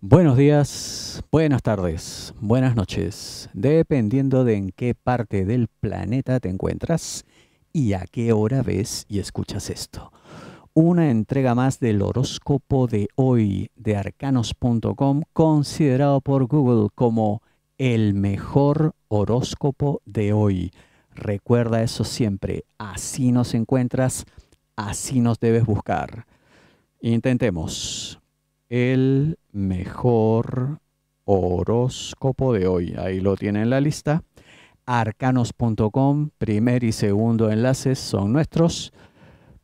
Buenos días, buenas tardes, buenas noches, dependiendo de en qué parte del planeta te encuentras y a qué hora ves y escuchas esto. Una entrega más del horóscopo de hoy de arcanos.com, considerado por Google como el mejor horóscopo de hoy. Recuerda eso siempre, así nos encuentras, así nos debes buscar. Intentemos el mejor horóscopo de hoy. Ahí lo tienen la lista. Arcanos.com, primer y segundo enlaces son nuestros.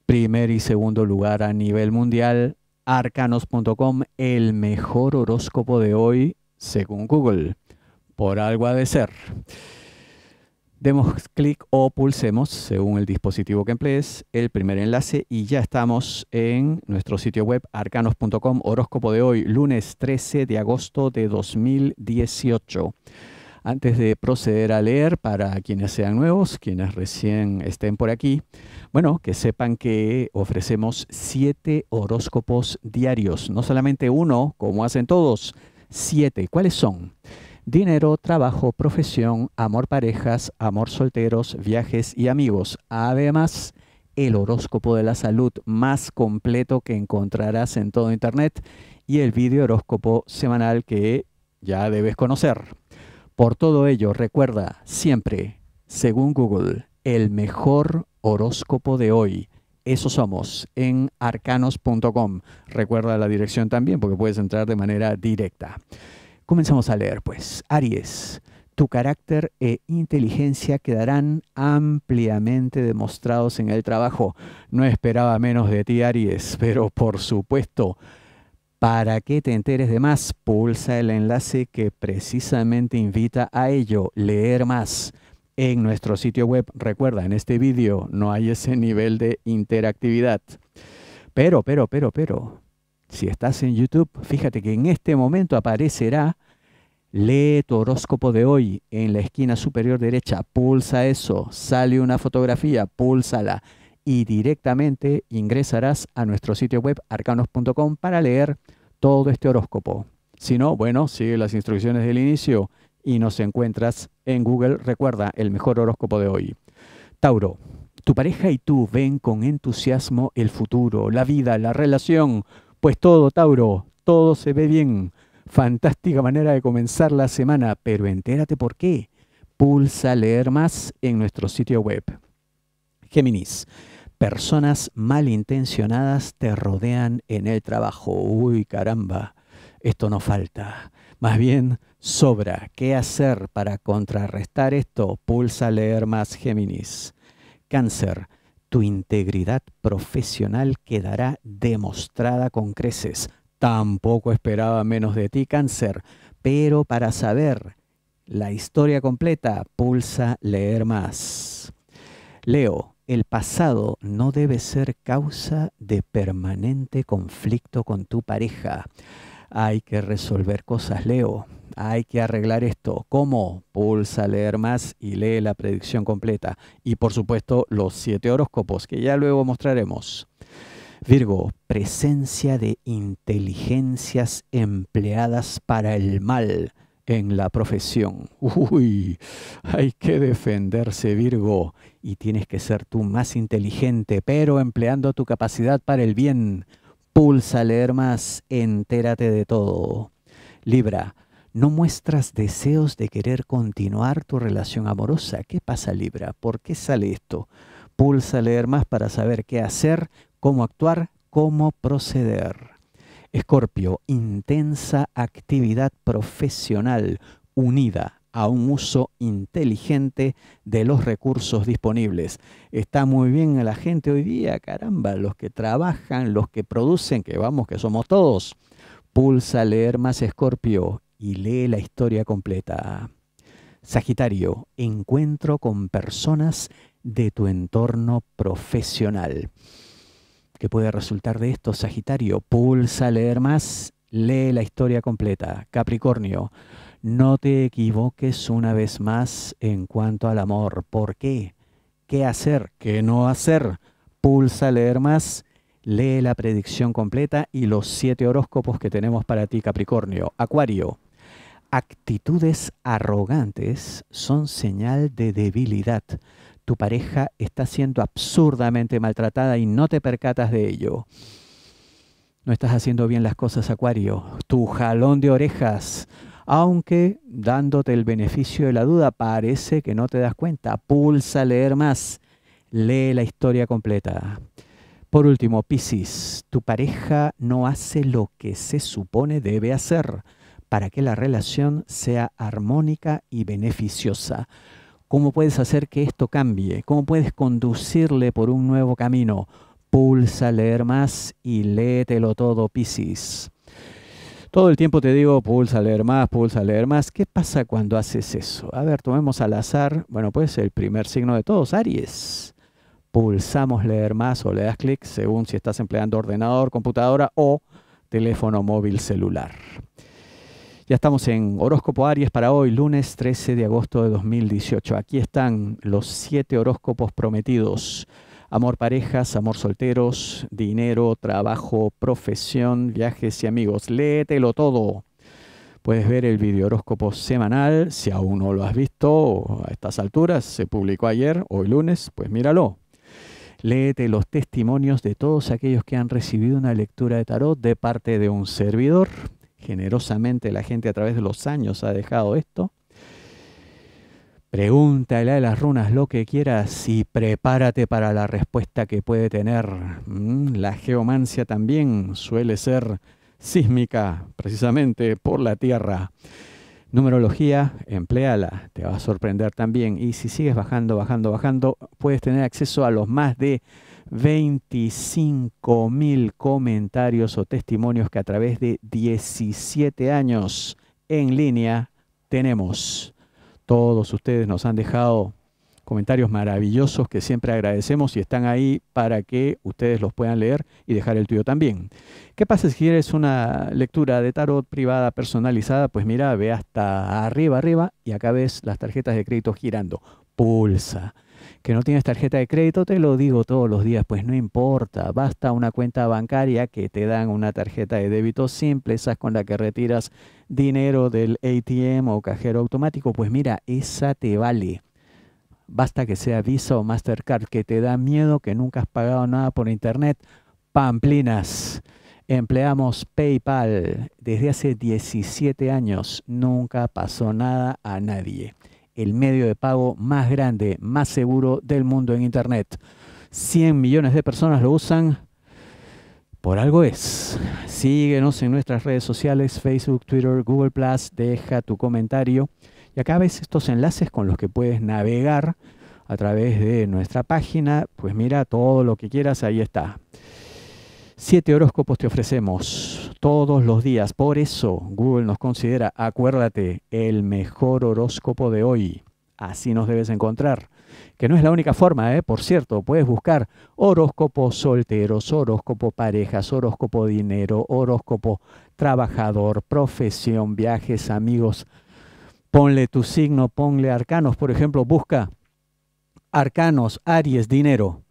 Primer y segundo lugar a nivel mundial. Arcanos.com, el mejor horóscopo de hoy según Google. Por algo ha de ser. Demos clic o pulsemos, según el dispositivo que emplees, el primer enlace y ya estamos en nuestro sitio web arcanos.com, horóscopo de hoy, lunes 13 de agosto de 2018. Antes de proceder a leer, para quienes sean nuevos, quienes recién estén por aquí, bueno, que sepan que ofrecemos siete horóscopos diarios, no solamente uno, como hacen todos, siete. ¿Cuáles son? dinero, trabajo, profesión, amor parejas, amor solteros, viajes y amigos. Además, el horóscopo de la salud más completo que encontrarás en todo Internet y el video horóscopo semanal que ya debes conocer. Por todo ello, recuerda siempre, según Google, el mejor horóscopo de hoy. Eso somos en arcanos.com. Recuerda la dirección también porque puedes entrar de manera directa. Comenzamos a leer, pues. Aries, tu carácter e inteligencia quedarán ampliamente demostrados en el trabajo. No esperaba menos de ti, Aries, pero por supuesto, para que te enteres de más, pulsa el enlace que precisamente invita a ello, leer más. En nuestro sitio web, recuerda, en este vídeo no hay ese nivel de interactividad. Pero, pero, pero, pero, si estás en YouTube, fíjate que en este momento aparecerá Lee tu horóscopo de hoy en la esquina superior derecha, pulsa eso, sale una fotografía, púlsala y directamente ingresarás a nuestro sitio web arcanos.com para leer todo este horóscopo. Si no, bueno, sigue las instrucciones del inicio y nos encuentras en Google, recuerda, el mejor horóscopo de hoy. Tauro, tu pareja y tú ven con entusiasmo el futuro, la vida, la relación, pues todo, Tauro, todo se ve bien. Fantástica manera de comenzar la semana, pero entérate por qué. Pulsa leer más en nuestro sitio web. Géminis, personas malintencionadas te rodean en el trabajo. Uy, caramba, esto no falta. Más bien, sobra. ¿Qué hacer para contrarrestar esto? Pulsa leer más Géminis. Cáncer, tu integridad profesional quedará demostrada con creces. Tampoco esperaba menos de ti, cáncer, pero para saber la historia completa, pulsa leer más. Leo, el pasado no debe ser causa de permanente conflicto con tu pareja. Hay que resolver cosas, Leo. Hay que arreglar esto. ¿Cómo? Pulsa leer más y lee la predicción completa. Y por supuesto los siete horóscopos que ya luego mostraremos. Virgo, presencia de inteligencias empleadas para el mal en la profesión. Uy, hay que defenderse Virgo y tienes que ser tú más inteligente, pero empleando tu capacidad para el bien. Pulsa leer más, entérate de todo. Libra, no muestras deseos de querer continuar tu relación amorosa. ¿Qué pasa Libra? ¿Por qué sale esto? Pulsa leer más para saber qué hacer, cómo actuar, cómo proceder. Escorpio, intensa actividad profesional unida a un uso inteligente de los recursos disponibles. Está muy bien la gente hoy día, caramba, los que trabajan, los que producen, que vamos, que somos todos. Pulsa leer más Escorpio y lee la historia completa. Sagitario, encuentro con personas de tu entorno profesional. ¿Qué puede resultar de esto, Sagitario? Pulsa leer más, lee la historia completa. Capricornio, no te equivoques una vez más en cuanto al amor. ¿Por qué? ¿Qué hacer? ¿Qué no hacer? Pulsa leer más, lee la predicción completa y los siete horóscopos que tenemos para ti, Capricornio. Acuario. Actitudes arrogantes son señal de debilidad. Tu pareja está siendo absurdamente maltratada y no te percatas de ello. No estás haciendo bien las cosas, Acuario. Tu jalón de orejas aunque dándote el beneficio de la duda parece que no te das cuenta. Pulsa leer más, lee la historia completa. Por último, Piscis, tu pareja no hace lo que se supone debe hacer para que la relación sea armónica y beneficiosa. ¿Cómo puedes hacer que esto cambie? ¿Cómo puedes conducirle por un nuevo camino? Pulsa leer más y léetelo todo, Piscis. Todo el tiempo te digo, pulsa leer más, pulsa leer más. ¿Qué pasa cuando haces eso? A ver, tomemos al azar, bueno, pues el primer signo de todos, Aries. Pulsamos leer más o le das clic según si estás empleando ordenador, computadora o teléfono móvil celular. Ya estamos en Horóscopo Aries para hoy, lunes 13 de agosto de 2018. Aquí están los siete horóscopos prometidos. Amor parejas, amor solteros, dinero, trabajo, profesión, viajes y amigos. Léetelo todo. Puedes ver el video horóscopo semanal. Si aún no lo has visto a estas alturas, se publicó ayer, hoy lunes, pues míralo. Léete los testimonios de todos aquellos que han recibido una lectura de tarot de parte de un servidor generosamente la gente a través de los años ha dejado esto. Pregúntale a las runas lo que quieras y prepárate para la respuesta que puede tener. Mm, la geomancia también suele ser sísmica, precisamente por la Tierra. Numerología, empleala, te va a sorprender también. Y si sigues bajando, bajando, bajando, puedes tener acceso a los más de 25 mil comentarios o testimonios que a través de 17 años en línea tenemos. Todos ustedes nos han dejado comentarios maravillosos que siempre agradecemos y están ahí para que ustedes los puedan leer y dejar el tuyo también. ¿Qué pasa si quieres una lectura de tarot privada personalizada? Pues mira, ve hasta arriba, arriba y acá ves las tarjetas de crédito girando pulsa Que no tienes tarjeta de crédito, te lo digo todos los días, pues no importa, basta una cuenta bancaria que te dan una tarjeta de débito simple, esas con la que retiras dinero del ATM o cajero automático, pues mira, esa te vale. Basta que sea Visa o Mastercard, que te da miedo que nunca has pagado nada por internet, pamplinas. Empleamos PayPal desde hace 17 años, nunca pasó nada a nadie el medio de pago más grande, más seguro del mundo en Internet. 100 millones de personas lo usan. Por algo es. Síguenos en nuestras redes sociales, Facebook, Twitter, Google ⁇ deja tu comentario. Y acá ves estos enlaces con los que puedes navegar a través de nuestra página. Pues mira, todo lo que quieras, ahí está. Siete horóscopos te ofrecemos todos los días. Por eso Google nos considera, acuérdate, el mejor horóscopo de hoy. Así nos debes encontrar. Que no es la única forma, ¿eh? por cierto, puedes buscar horóscopos solteros, horóscopo parejas, horóscopo dinero, horóscopo trabajador, profesión, viajes, amigos. Ponle tu signo, ponle arcanos, por ejemplo, busca arcanos, Aries, dinero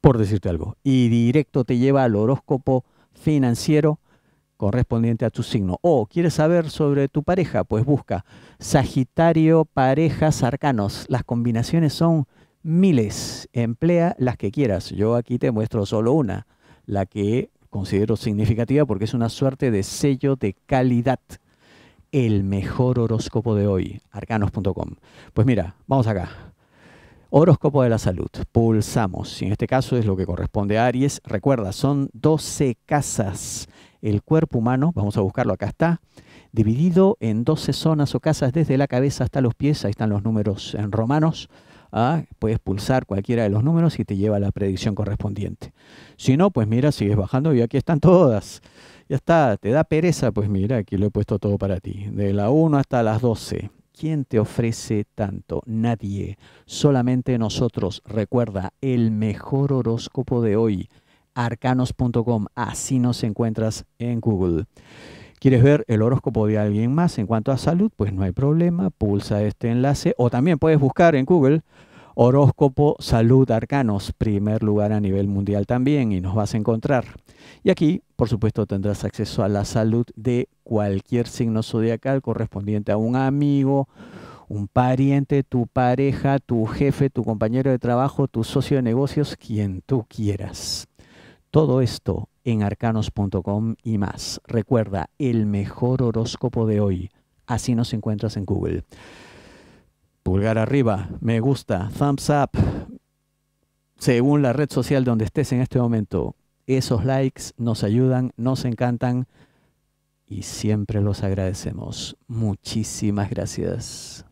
por decirte algo, y directo te lleva al horóscopo financiero correspondiente a tu signo. O quieres saber sobre tu pareja, pues busca Sagitario, parejas, arcanos. Las combinaciones son miles, emplea las que quieras. Yo aquí te muestro solo una, la que considero significativa porque es una suerte de sello de calidad. El mejor horóscopo de hoy, arcanos.com. Pues mira, vamos acá. Horóscopo de la salud. Pulsamos. Y en este caso es lo que corresponde a Aries. Recuerda, son 12 casas. El cuerpo humano, vamos a buscarlo, acá está, dividido en 12 zonas o casas desde la cabeza hasta los pies. Ahí están los números en romanos. Ah, puedes pulsar cualquiera de los números y te lleva a la predicción correspondiente. Si no, pues mira, sigues bajando y aquí están todas. Ya está, te da pereza, pues mira, aquí lo he puesto todo para ti. De la 1 hasta las 12. ¿Quién te ofrece tanto? Nadie, solamente nosotros. Recuerda, el mejor horóscopo de hoy, arcanos.com, así nos encuentras en Google. ¿Quieres ver el horóscopo de alguien más en cuanto a salud? Pues no hay problema, pulsa este enlace o también puedes buscar en Google Horóscopo Salud Arcanos, primer lugar a nivel mundial también, y nos vas a encontrar. Y aquí por supuesto, tendrás acceso a la salud de cualquier signo zodiacal correspondiente a un amigo, un pariente, tu pareja, tu jefe, tu compañero de trabajo, tu socio de negocios, quien tú quieras. Todo esto en arcanos.com y más. Recuerda, el mejor horóscopo de hoy. Así nos encuentras en Google. Pulgar arriba, me gusta, thumbs up, según la red social donde estés en este momento. Esos likes nos ayudan, nos encantan y siempre los agradecemos. Muchísimas gracias.